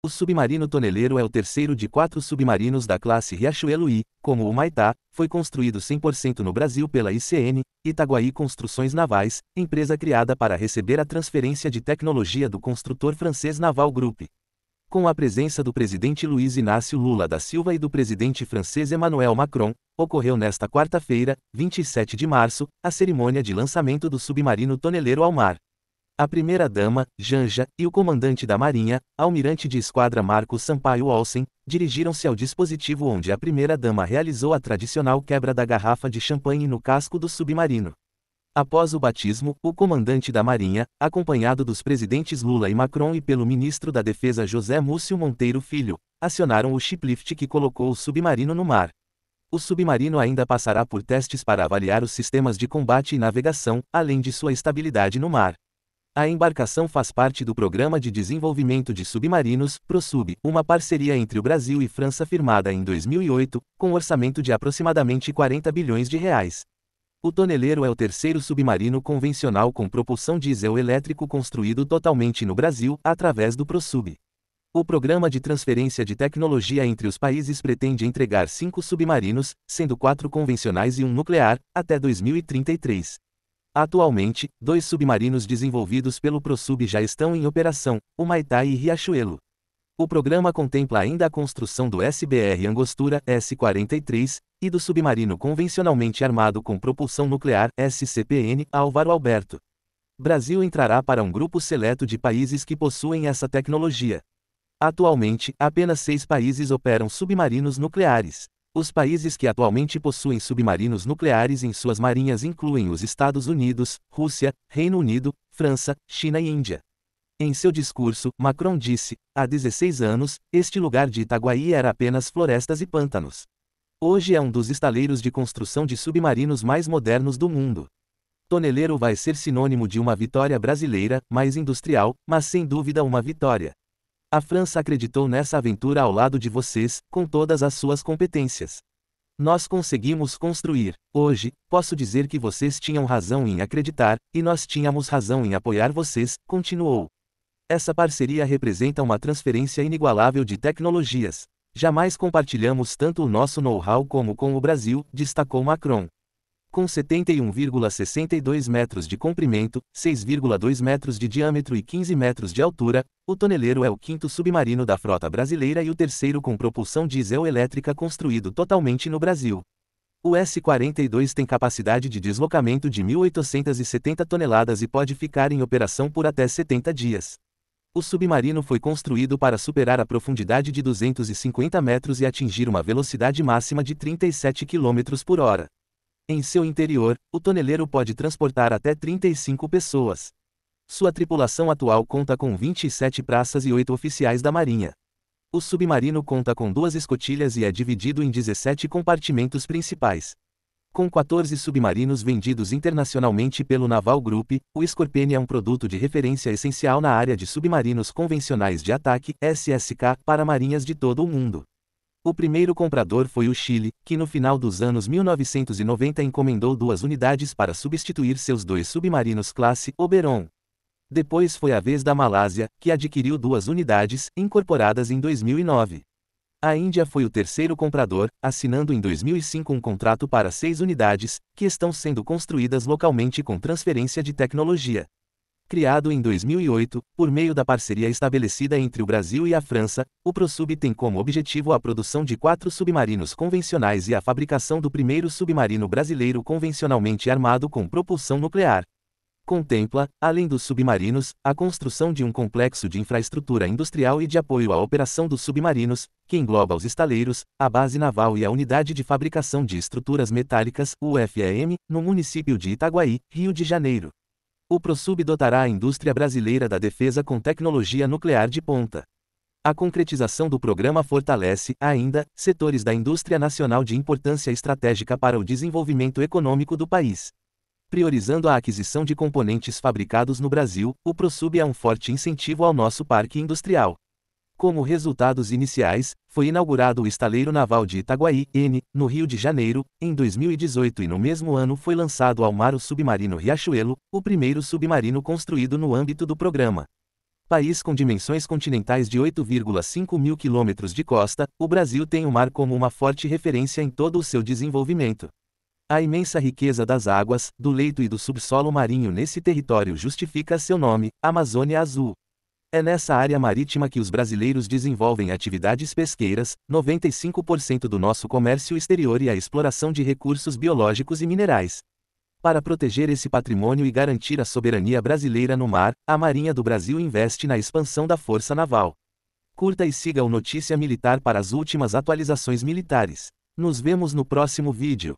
O submarino toneleiro é o terceiro de quatro submarinos da classe Riachuelo e, como o Maitá, foi construído 100% no Brasil pela ICN, Itaguaí Construções Navais, empresa criada para receber a transferência de tecnologia do construtor francês Naval Group. Com a presença do presidente Luiz Inácio Lula da Silva e do presidente francês Emmanuel Macron, ocorreu nesta quarta-feira, 27 de março, a cerimônia de lançamento do submarino toneleiro ao mar a primeira-dama, Janja, e o comandante da Marinha, almirante de esquadra Marco Sampaio Olsen, dirigiram-se ao dispositivo onde a primeira-dama realizou a tradicional quebra da garrafa de champanhe no casco do submarino. Após o batismo, o comandante da Marinha, acompanhado dos presidentes Lula e Macron e pelo ministro da Defesa José Múcio Monteiro Filho, acionaram o shiplift que colocou o submarino no mar. O submarino ainda passará por testes para avaliar os sistemas de combate e navegação, além de sua estabilidade no mar. A embarcação faz parte do Programa de Desenvolvimento de Submarinos, PROSUB, uma parceria entre o Brasil e França firmada em 2008, com orçamento de aproximadamente 40 bilhões de reais. O toneleiro é o terceiro submarino convencional com propulsão diesel elétrico construído totalmente no Brasil, através do PROSUB. O programa de transferência de tecnologia entre os países pretende entregar cinco submarinos, sendo quatro convencionais e um nuclear, até 2033. Atualmente, dois submarinos desenvolvidos pelo ProSub já estão em operação, o Maitai e Riachuelo. O programa contempla ainda a construção do SBR Angostura S-43 e do submarino convencionalmente armado com propulsão nuclear SCPN Álvaro Alberto. Brasil entrará para um grupo seleto de países que possuem essa tecnologia. Atualmente, apenas seis países operam submarinos nucleares. Os países que atualmente possuem submarinos nucleares em suas marinhas incluem os Estados Unidos, Rússia, Reino Unido, França, China e Índia. Em seu discurso, Macron disse: há 16 anos, este lugar de Itaguaí era apenas florestas e pântanos. Hoje é um dos estaleiros de construção de submarinos mais modernos do mundo. Toneleiro vai ser sinônimo de uma vitória brasileira, mais industrial, mas sem dúvida uma vitória. A França acreditou nessa aventura ao lado de vocês, com todas as suas competências. Nós conseguimos construir. Hoje, posso dizer que vocês tinham razão em acreditar, e nós tínhamos razão em apoiar vocês, continuou. Essa parceria representa uma transferência inigualável de tecnologias. Jamais compartilhamos tanto o nosso know-how como com o Brasil, destacou Macron com 71,62 metros de comprimento, 6,2 metros de diâmetro e 15 metros de altura, o toneleiro é o quinto submarino da frota brasileira e o terceiro com propulsão diesel elétrica construído totalmente no Brasil. O S-42 tem capacidade de deslocamento de 1.870 toneladas e pode ficar em operação por até 70 dias. O submarino foi construído para superar a profundidade de 250 metros e atingir uma velocidade máxima de 37 km por hora. Em seu interior, o toneleiro pode transportar até 35 pessoas. Sua tripulação atual conta com 27 praças e 8 oficiais da Marinha. O submarino conta com duas escotilhas e é dividido em 17 compartimentos principais. Com 14 submarinos vendidos internacionalmente pelo Naval Group, o Scorpene é um produto de referência essencial na área de submarinos convencionais de ataque, SSK, para marinhas de todo o mundo. O primeiro comprador foi o Chile, que no final dos anos 1990 encomendou duas unidades para substituir seus dois submarinos classe Oberon. Depois foi a vez da Malásia, que adquiriu duas unidades, incorporadas em 2009. A Índia foi o terceiro comprador, assinando em 2005 um contrato para seis unidades, que estão sendo construídas localmente com transferência de tecnologia. Criado em 2008, por meio da parceria estabelecida entre o Brasil e a França, o ProSub tem como objetivo a produção de quatro submarinos convencionais e a fabricação do primeiro submarino brasileiro convencionalmente armado com propulsão nuclear. Contempla, além dos submarinos, a construção de um complexo de infraestrutura industrial e de apoio à operação dos submarinos, que engloba os estaleiros, a base naval e a unidade de fabricação de estruturas metálicas, UFEM, no município de Itaguaí, Rio de Janeiro. O PROSUB dotará a indústria brasileira da defesa com tecnologia nuclear de ponta. A concretização do programa fortalece, ainda, setores da indústria nacional de importância estratégica para o desenvolvimento econômico do país. Priorizando a aquisição de componentes fabricados no Brasil, o PROSUB é um forte incentivo ao nosso parque industrial. Como resultados iniciais, foi inaugurado o Estaleiro Naval de Itaguaí, N, no Rio de Janeiro, em 2018 e no mesmo ano foi lançado ao mar o submarino Riachuelo, o primeiro submarino construído no âmbito do programa. País com dimensões continentais de 8,5 mil quilômetros de costa, o Brasil tem o mar como uma forte referência em todo o seu desenvolvimento. A imensa riqueza das águas, do leito e do subsolo marinho nesse território justifica seu nome, Amazônia Azul. É nessa área marítima que os brasileiros desenvolvem atividades pesqueiras, 95% do nosso comércio exterior e a exploração de recursos biológicos e minerais. Para proteger esse patrimônio e garantir a soberania brasileira no mar, a Marinha do Brasil investe na expansão da Força Naval. Curta e siga o Notícia Militar para as últimas atualizações militares. Nos vemos no próximo vídeo.